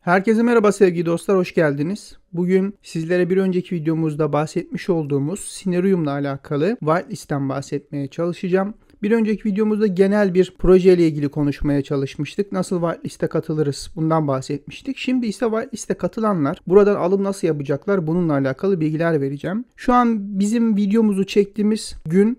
Herkese merhaba sevgili dostlar, hoş geldiniz. Bugün sizlere bir önceki videomuzda bahsetmiş olduğumuz Sineruum'la alakalı whitelist'ten bahsetmeye çalışacağım. Bir önceki videomuzda genel bir projeyle ilgili konuşmaya çalışmıştık. Nasıl whitelist'e katılırız bundan bahsetmiştik. Şimdi ise whitelist'e katılanlar buradan alım nasıl yapacaklar bununla alakalı bilgiler vereceğim. Şu an bizim videomuzu çektiğimiz gün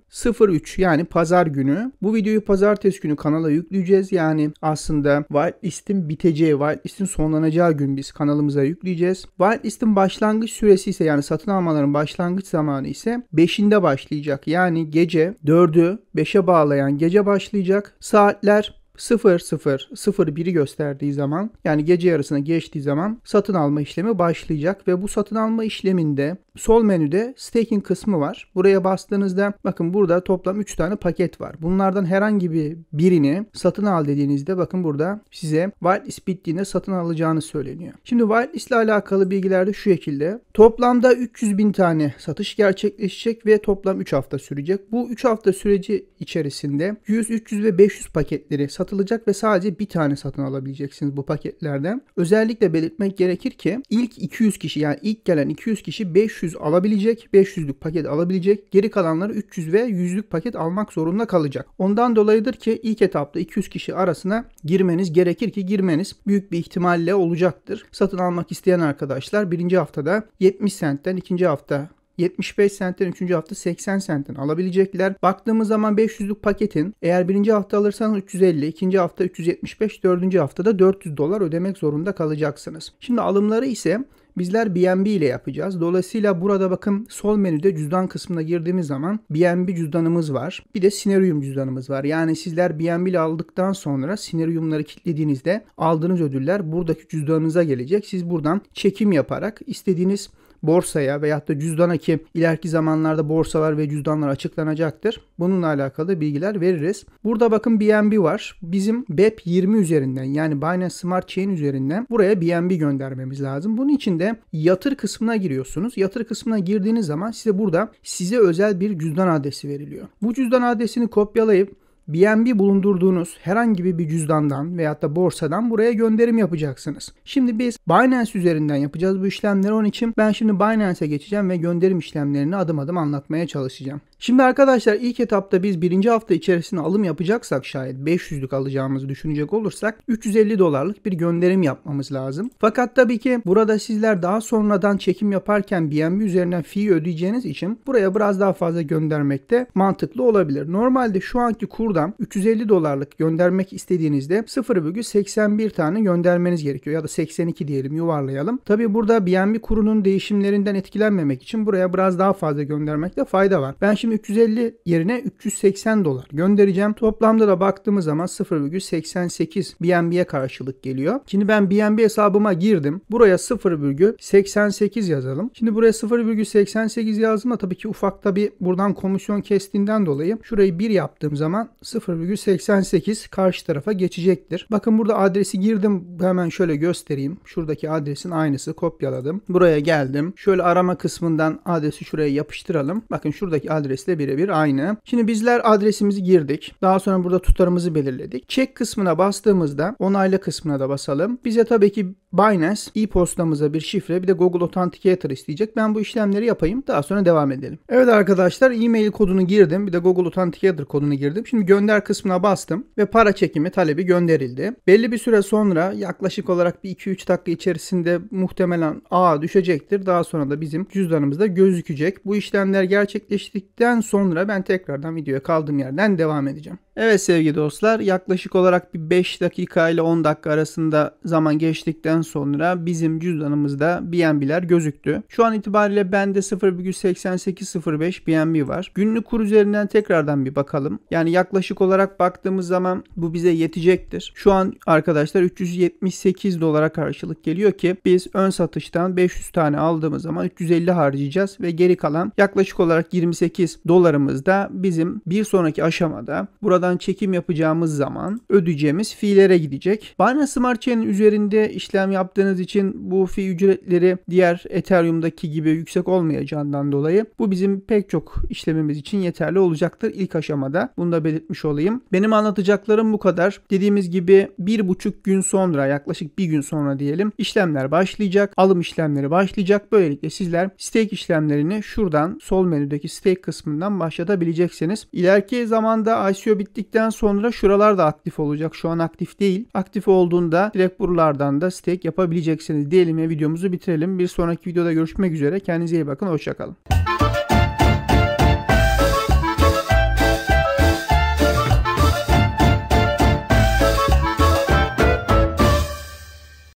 03 yani pazar günü. Bu videoyu pazartesi günü kanala yükleyeceğiz. Yani aslında whitelist'in biteceği, whitelist'in sonlanacağı gün biz kanalımıza yükleyeceğiz. Whitelist'in başlangıç süresi ise yani satın almaların başlangıç zamanı ise 5'inde başlayacak. Yani gece 4'ü 5'e bağlı bağlayan gece başlayacak. Saatler 0001'i gösterdiği zaman yani gece yarısına geçtiği zaman satın alma işlemi başlayacak ve bu satın alma işleminde Sol menüde staking kısmı var. Buraya bastığınızda bakın burada toplam 3 tane paket var. Bunlardan herhangi birini satın al dediğinizde bakın burada size whitelist bittiğinde satın alacağını söyleniyor. Şimdi whitelist ile alakalı bilgiler de şu şekilde. Toplamda 300 bin tane satış gerçekleşecek ve toplam 3 hafta sürecek. Bu 3 hafta süreci içerisinde 100, 300 ve 500 paketleri satılacak ve sadece bir tane satın alabileceksiniz bu paketlerden. Özellikle belirtmek gerekir ki ilk 200 kişi yani ilk gelen 200 kişi 500 500 alabilecek, 500'lük paket alabilecek. Geri kalanları 300 ve 100'lük paket almak zorunda kalacak. Ondan dolayıdır ki ilk etapta 200 kişi arasına girmeniz gerekir ki girmeniz büyük bir ihtimalle olacaktır. Satın almak isteyen arkadaşlar birinci haftada 70 centten ikinci hafta 75 centten 3. hafta 80 centten alabilecekler. Baktığımız zaman 500'lük paketin eğer 1. hafta alırsanız 350, 2. hafta 375, 4. haftada 400 dolar ödemek zorunda kalacaksınız. Şimdi alımları ise Bizler BNB ile yapacağız. Dolayısıyla burada bakın sol menüde cüzdan kısmına girdiğimiz zaman BNB cüzdanımız var. Bir de Sinerium cüzdanımız var. Yani sizler BNB ile aldıktan sonra Sinerium'ları kilitlediğinizde aldığınız ödüller buradaki cüzdanınıza gelecek. Siz buradan çekim yaparak istediğiniz borsaya veyahut da cüzdana ki ileriki zamanlarda borsalar ve cüzdanlar açıklanacaktır. Bununla alakalı bilgiler veririz. Burada bakın BNB var. Bizim BEP 20 üzerinden yani Binance Smart Chain üzerinden buraya BNB göndermemiz lazım. Bunun için de yatır kısmına giriyorsunuz. Yatır kısmına girdiğiniz zaman size burada size özel bir cüzdan adresi veriliyor. Bu cüzdan adresini kopyalayıp BNB bulundurduğunuz herhangi bir cüzdandan veyahut da borsadan buraya gönderim yapacaksınız. Şimdi biz Binance üzerinden yapacağız bu işlemleri. Onun için ben şimdi Binance'e geçeceğim ve gönderim işlemlerini adım adım anlatmaya çalışacağım. Şimdi arkadaşlar ilk etapta biz birinci hafta içerisinde alım yapacaksak şayet 500'lük alacağımızı düşünecek olursak 350 dolarlık bir gönderim yapmamız lazım. Fakat tabii ki burada sizler daha sonradan çekim yaparken BNB üzerinden fee ödeyeceğiniz için buraya biraz daha fazla göndermekte mantıklı olabilir. Normalde şu anki kurdan 350 dolarlık göndermek istediğinizde 0,81 tane göndermeniz gerekiyor ya da 82 diyelim yuvarlayalım. Tabii burada BNB kurunun değişimlerinden etkilenmemek için buraya biraz daha fazla göndermekte fayda var. Ben şimdi şimdi 350 yerine 380 dolar göndereceğim. Toplamda da baktığımız zaman 0,88 BNB'ye karşılık geliyor. Şimdi ben BNB hesabıma girdim. Buraya 0,88 yazalım. Şimdi buraya 0,88 yazdım da tabii ki ufakta bir buradan komisyon kestiğinden dolayı şurayı 1 yaptığım zaman 0,88 karşı tarafa geçecektir. Bakın burada adresi girdim. Hemen şöyle göstereyim. Şuradaki adresin aynısı kopyaladım. Buraya geldim. Şöyle arama kısmından adresi şuraya yapıştıralım. Bakın şuradaki adres adresle birebir aynı. Şimdi bizler adresimizi girdik. Daha sonra burada tutarımızı belirledik. Çek kısmına bastığımızda onayla kısmına da basalım. Bize tabii ki Binance e-postamıza bir şifre bir de Google Authenticator isteyecek. Ben bu işlemleri yapayım. Daha sonra devam edelim. Evet arkadaşlar e-mail kodunu girdim. Bir de Google Authenticator kodunu girdim. Şimdi gönder kısmına bastım ve para çekimi talebi gönderildi. Belli bir süre sonra yaklaşık olarak bir 2-3 dakika içerisinde muhtemelen A düşecektir. Daha sonra da bizim cüzdanımızda gözükecek. Bu işlemler gerçekleştikten sonra ben tekrardan videoya kaldığım yerden devam edeceğim. Evet sevgili dostlar yaklaşık olarak bir 5 dakika ile 10 dakika arasında zaman geçtikten sonra bizim cüzdanımızda BNB'ler gözüktü. Şu an itibariyle bende 0,8805 BNB var. Günlük kur üzerinden tekrardan bir bakalım. Yani yaklaşık olarak baktığımız zaman bu bize yetecektir. Şu an arkadaşlar 378 dolara karşılık geliyor ki biz ön satıştan 500 tane aldığımız zaman 350 harcayacağız ve geri kalan yaklaşık olarak 28 dolarımız da bizim bir sonraki aşamada burada uygulamadan çekim yapacağımız zaman ödeyeceğimiz fiillere gidecek. Binance Smart Chain'in üzerinde işlem yaptığınız için bu fi ücretleri diğer Ethereum'daki gibi yüksek olmayacağından dolayı bu bizim pek çok işlemimiz için yeterli olacaktır ilk aşamada. Bunu da belirtmiş olayım. Benim anlatacaklarım bu kadar. Dediğimiz gibi bir buçuk gün sonra yaklaşık bir gün sonra diyelim işlemler başlayacak. Alım işlemleri başlayacak. Böylelikle sizler stake işlemlerini şuradan sol menüdeki stake kısmından başlatabileceksiniz. İleriki zamanda ICO bit ettikten sonra şuralar da aktif olacak. Şu an aktif değil. Aktif olduğunda direkt buralardan da stake yapabileceksiniz. Diyelim ve videomuzu bitirelim. Bir sonraki videoda görüşmek üzere. Kendinize iyi bakın. Hoşçakalın.